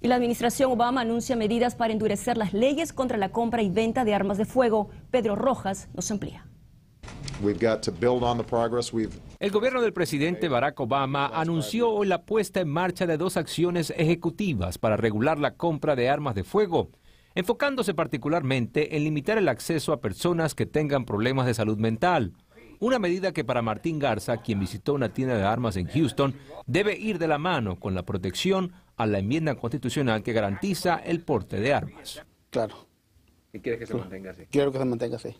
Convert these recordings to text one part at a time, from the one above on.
Y la administración Obama anuncia medidas para endurecer las leyes contra la compra y venta de armas de fuego. Pedro Rojas nos amplía. El gobierno del presidente Barack Obama anunció hoy la puesta en marcha de dos acciones ejecutivas para regular la compra de armas de fuego, enfocándose particularmente en limitar el acceso a personas que tengan problemas de salud mental. Una medida que para Martín Garza, quien visitó una tienda de armas en Houston, debe ir de la mano con la protección a la enmienda constitucional que garantiza el porte de armas. Claro. ¿Y quieres que se mantenga así? Quiero que se mantenga así,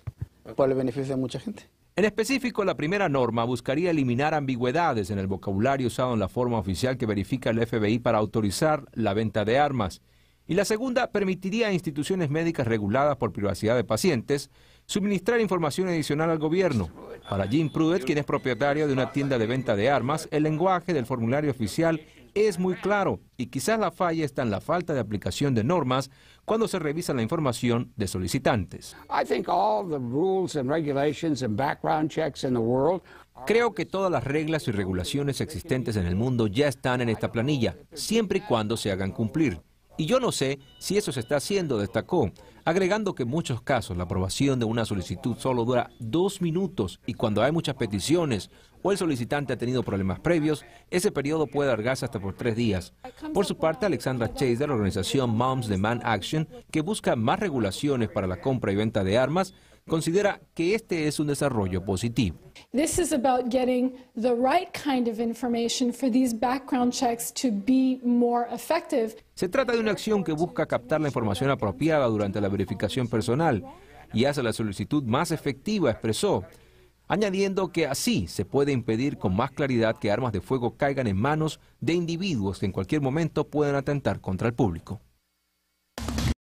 el beneficio de mucha gente. En específico, la primera norma buscaría eliminar ambigüedades en el vocabulario usado en la forma oficial que verifica el FBI para autorizar la venta de armas. Y la segunda permitiría a instituciones médicas reguladas por privacidad de pacientes suministrar información adicional al gobierno. Para Jim Prudet, quien es propietario de una tienda de venta de armas, el lenguaje del formulario oficial es muy claro y quizás la falla está en la falta de aplicación de normas cuando se revisa la información de solicitantes. Creo que todas las reglas y regulaciones existentes en el mundo ya están en esta planilla, siempre y cuando se hagan cumplir. Y yo no sé si eso se está haciendo, destacó, agregando que en muchos casos la aprobación de una solicitud solo dura dos minutos y cuando hay muchas peticiones o el solicitante ha tenido problemas previos, ese periodo puede alargarse hasta por tres días. Por su parte, Alexandra Chase de la organización Moms Demand Action, que busca más regulaciones para la compra y venta de armas, considera que este es un desarrollo positivo. Se trata de una acción que busca captar la información apropiada durante la verificación personal y hace la solicitud más efectiva, expresó, añadiendo que así se puede impedir con más claridad que armas de fuego caigan en manos de individuos que en cualquier momento puedan atentar contra el público.